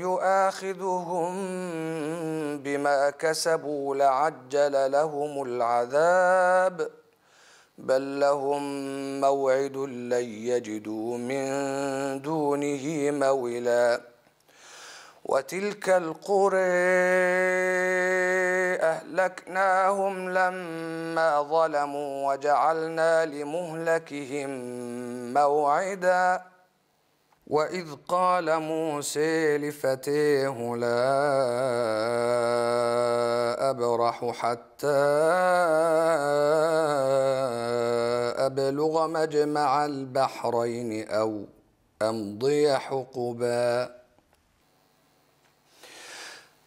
يؤاخذهم بما كسبوا لعجل لهم العذاب بل لهم موعد لن يجدوا من دونه مولا وتلك القرى أهلكناهم لما ظلموا وجعلنا لمهلكهم موعداً وإذ قال موسى لفتيه لا أبرح حتى أبلغ مجمع البحرين أو أمضي حقباً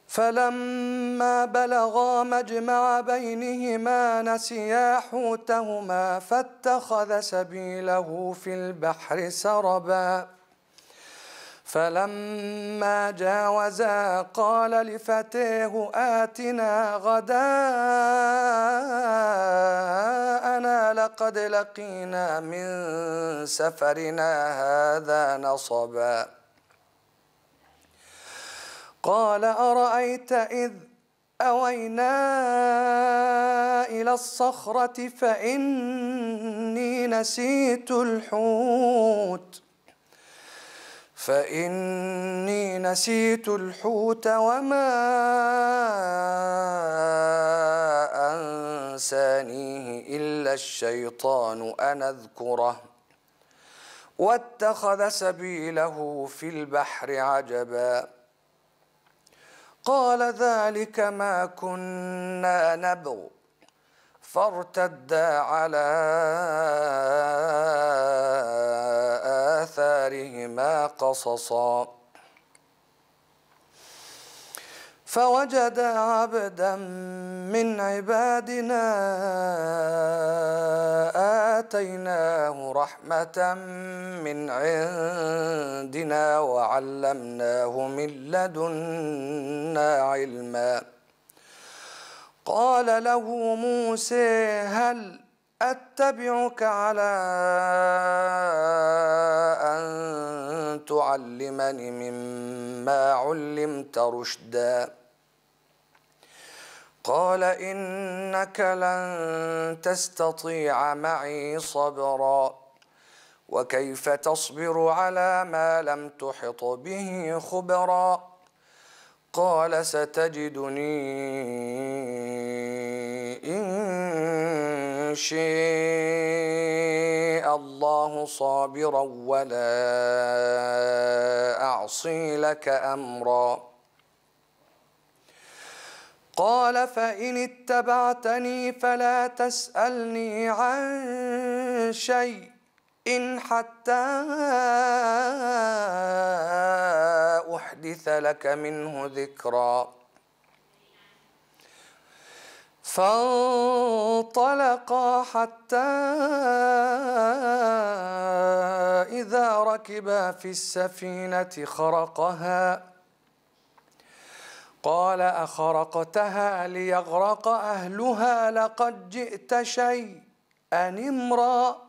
فلما بلغا مجمع بينهما نسيا حوتهما فاتخذ سبيله في البحر سربا فلما جاوزا قال لفتيه آتنا غداءنا لقد لقينا من سفرنا هذا نصبا قال أرأيت إذ أوينا إلى الصخرة فإني نسيت الحوت ۖ فإني نسيت الحوت وما أنسانيه إلا الشيطان أن أذكره واتخذ سبيله في البحر عجبا قال ذلك ما كنا نبغ فارتدا على آثار دارهما قصصا فوجدا عبدا من عبادنا آتيناه رحمة من عندنا وعلمناه من لدنا علما قال له موسى هل أتبعك على أن تعلمني مما علمت رشدا قال إنك لن تستطيع معي صبرا وكيف تصبر على ما لم تحط به خبرا قال ستجدني شاء الله صابرا ولا أعصي لك أمرا قال فإن اتبعتني فلا تسألني عن شيء إن حتى أحدث لك منه ذكرًا فانطلقا حتى إذا ركبا في السفينة خرقها قال أخرقتها ليغرق أهلها لقد جئت شيئا امرا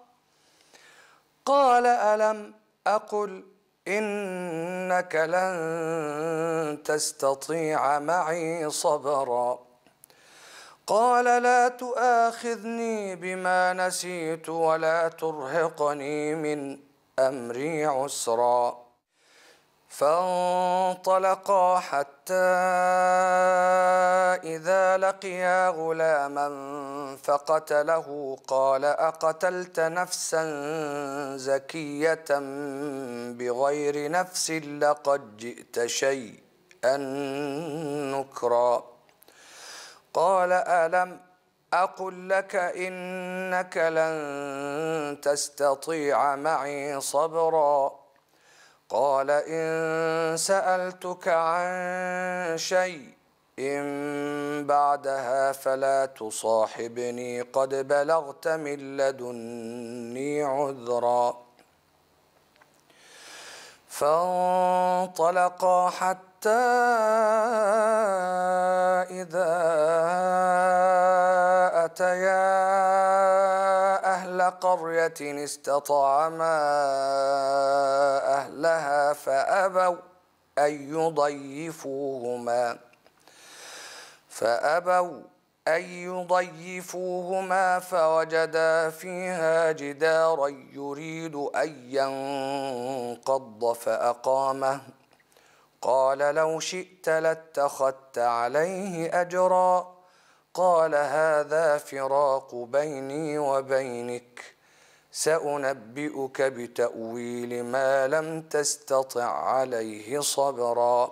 قال ألم أقل إنك لن تستطيع معي صبرا قال لا تؤاخذني بما نسيت ولا ترهقني من امري عسرا فانطلقا حتى اذا لقيا غلاما فقتله قال اقتلت نفسا زكيه بغير نفس لقد جئت شيئا نكرا قال ألم أقل لك إنك لن تستطيع معي صبرا قال إن سألتك عن شيء إن بعدها فلا تصاحبني قد بلغت من لدني عذرا فانطلقا حتى حتى إذا أتيا أهل قرية استطعما أهلها فأبوا أن يضيفوهما فأبوا أن يضيفوهما فوجدا فيها جدارا يريد أن ينقض فأقامه قال لو شئت لاتخذت عليه اجرا قال هذا فراق بيني وبينك سانبئك بتاويل ما لم تستطع عليه صبرا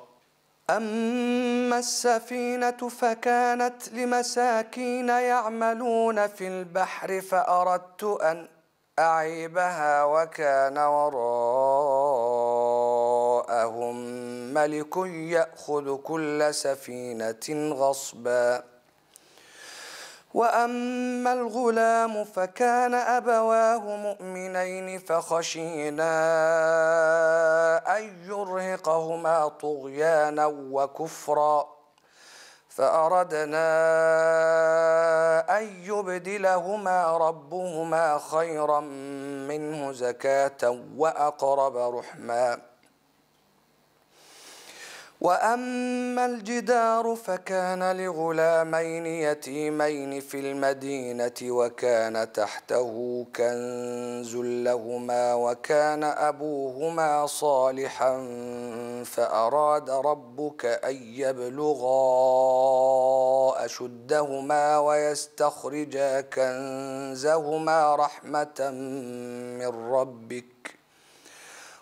اما السفينه فكانت لمساكين يعملون في البحر فاردت ان اعيبها وكان وراء وراءهم ملك يأخذ كل سفينة غصبا وأما الغلام فكان أبواه مؤمنين فخشينا أن يرهقهما طغيانا وكفرا فأردنا أن يبدلهما ربهما خيرا منه زكاة وأقرب رحمًا وأما الجدار فكان لغلامين يتيمين في المدينة وكان تحته كنز لهما وكان أبوهما صالحا فأراد ربك أن يبلغا أشدهما ويستخرجا كنزهما رحمة من ربك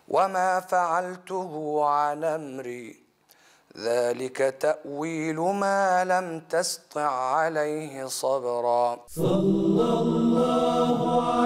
وما فعلته عن أمري ذلك تأويل ما لم تستطع عليه صبرا صلى الله عليه